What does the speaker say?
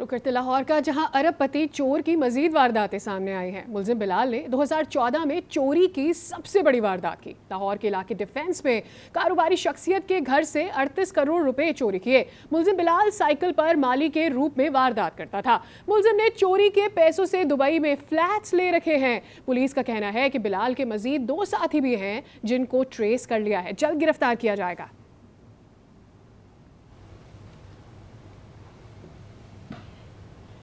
रुक करते लाहौर का जहां अरबपति चोर की मजीद वारदातें सामने आई हैं मुलजिम बिलाल ने 2014 में चोरी की सबसे बड़ी वारदात की लाहौर के इलाके डिफेंस में कारोबारी शख्सियत के घर से 38 करोड़ रुपए चोरी किए मुलजिम बिलाल साइकिल पर माली के रूप में वारदात करता था मुलजिम ने चोरी के पैसों से दुबई में फ्लैट्स ले रखे हैं पुलिस का कहना है कि बिलाल के मजीद दो साथी भी हैं जिनको ट्रेस कर लिया है जल्द गिरफ्तार किया जाएगा